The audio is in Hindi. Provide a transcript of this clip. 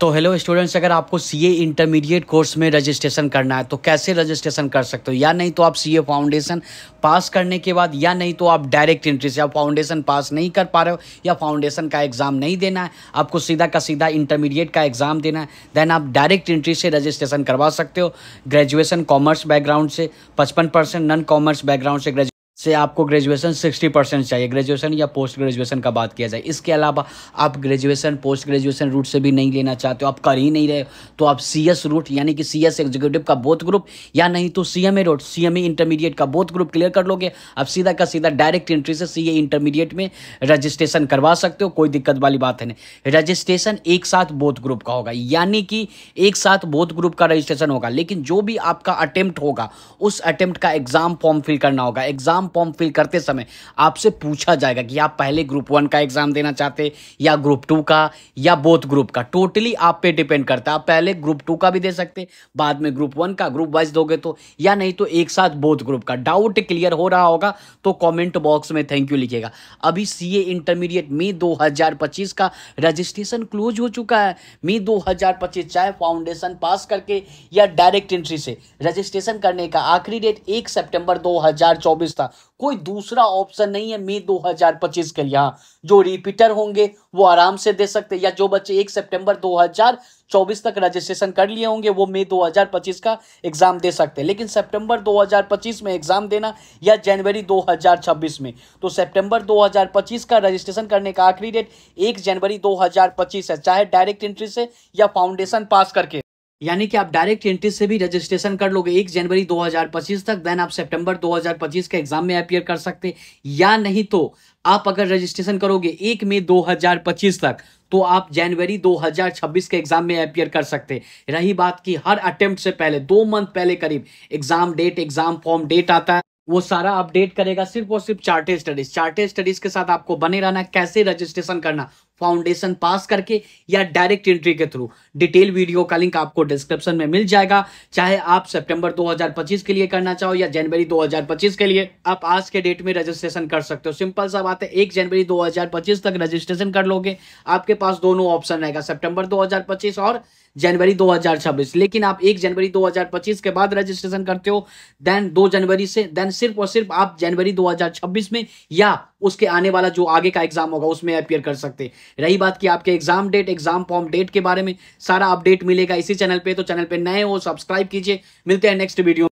तो हेलो स्टूडेंट्स अगर आपको सीए इंटरमीडिएट कोर्स में रजिस्ट्रेशन करना है तो कैसे रजिस्ट्रेशन कर सकते हो या नहीं तो आप सीए फाउंडेशन पास करने के बाद या नहीं तो आप डायरेक्ट एंट्री से आप फाउंडेशन पास नहीं कर पा रहे हो या फाउंडेशन का एग्ज़ाम नहीं देना है आपको सीधा का सीधा इंटरमीडिएट का एग्ज़ाम देना है देन आप डायरेक्ट एंट्री से रजिस्ट्रेशन करवा सकते हो ग्रेजुएशन कॉमर्स बैकग्राउंड से पचपन नॉन कॉमर्स बैकग्राउंड से ग्रेजुएशन से आपको ग्रेजुएशन 60 परसेंट चाहिए ग्रेजुएशन या पोस्ट ग्रेजुएशन का बात किया जाए इसके अलावा आप ग्रेजुएशन पोस्ट ग्रेजुएशन रूट से भी नहीं लेना चाहते हो आप कर ही नहीं रहे तो आप सी एस रूट यानी कि सी एस एग्जीक्यूटिव का बोथ ग्रुप या नहीं तो C M A route C M A intermediate का बोथ ग्रुप क्लियर कर लोगे आप सीधा का सीधा डायरेक्ट एंट्री से सी ए इंटरमीडिएट में रजिस्ट्रेशन करवा सकते हो कोई दिक्कत वाली बात है नहीं रजिस्ट्रेशन एक साथ बोथ ग्रुप का होगा यानी कि एक साथ बोथ ग्रुप का रजिस्ट्रेशन होगा लेकिन जो भी आपका अटैम्प्ट होगा उस अटैम्प्ट का एग्ज़ाम फॉर्म फिल करना होगा एग्ज़ाम फॉर्म फिल करते समय आपसे पूछा जाएगा कि आप पहले ग्रुप वन का एग्ज़ाम देना चाहते या ग्रुप टू का या बोथ ग्रुप का टोटली आप पे डिपेंड करता है आप पहले ग्रुप टू का भी दे सकते बाद में ग्रुप वन का ग्रुप वाइज दोगे तो या नहीं तो एक साथ बोथ ग्रुप का डाउट क्लियर हो रहा होगा तो कॉमेंट बॉक्स में थैंक यू लिखेगा अभी सी इंटरमीडिएट मे दो का रजिस्ट्रेशन क्लोज हो चुका है मे दो चाहे फाउंडेशन पास करके या डायरेक्ट एंट्री से रजिस्ट्रेशन करने का आखिरी डेट एक सितंबर 2024 था कोई दूसरा ऑप्शन नहीं है मई 2025 के लिए हाँ, जो रिपीटर होंगे वो आराम से दे सकते हैं या जो बच्चे एक सितंबर 2024 तक रजिस्ट्रेशन कर लिए होंगे वो मई 2025 का एग्ज़ाम दे सकते हैं लेकिन सितंबर 2025 में एग्ज़ाम देना या जनवरी 2026 में तो सितंबर 2025 का रजिस्ट्रेशन करने का आखिरी डेट एक जनवरी दो है चाहे डायरेक्ट एंट्री से या फाउंडेशन पास करके यानी कि आप डायरेक्ट एंट्री से भी रजिस्ट्रेशन कर लोगे एक जनवरी 2025 तक देन आप सितंबर 2025 के एग्जाम में अपियर कर सकते या नहीं तो आप अगर रजिस्ट्रेशन करोगे एक मई 2025 तक तो आप जनवरी 2026 के एग्जाम में अपियर कर सकते रही बात की हर अटेम्प्ट से पहले दो मंथ पहले करीब exam date exam form date आता है वो सारा अपडेट करेगा सिर्फ और सिर्फ चार्टेड स्टडीज चार्टेड स्टडीज के साथ आपको बने रहना कैसे रजिस्ट्रेशन करना फाउंडेशन पास करके या डायरेक्ट एंट्री के थ्रू डिटेल वीडियो का लिंक आपको डिस्क्रिप्शन में मिल जाएगा चाहे आप सितंबर 2025 के लिए करना चाहो या जनवरी 2025 के लिए आप आज के डेट में रजिस्ट्रेशन कर सकते हो सिंपल सा बात है एक जनवरी 2025 तक रजिस्ट्रेशन कर लोगे आपके पास दोनों ऑप्शन रहेगा सेप्टेम्बर दो और जनवरी 2026 लेकिन आप एक जनवरी 2025 के बाद रजिस्ट्रेशन करते हो देन दो जनवरी से देन सिर्फ और सिर्फ आप जनवरी 2026 में या उसके आने वाला जो आगे का एग्जाम होगा उसमें अपियर कर सकते हैं रही बात की आपके exam date exam form date के बारे में सारा अपडेट मिलेगा इसी चैनल पर तो चैनल पर नए हो सब्सक्राइब कीजिए मिलते हैं नेक्स्ट वीडियो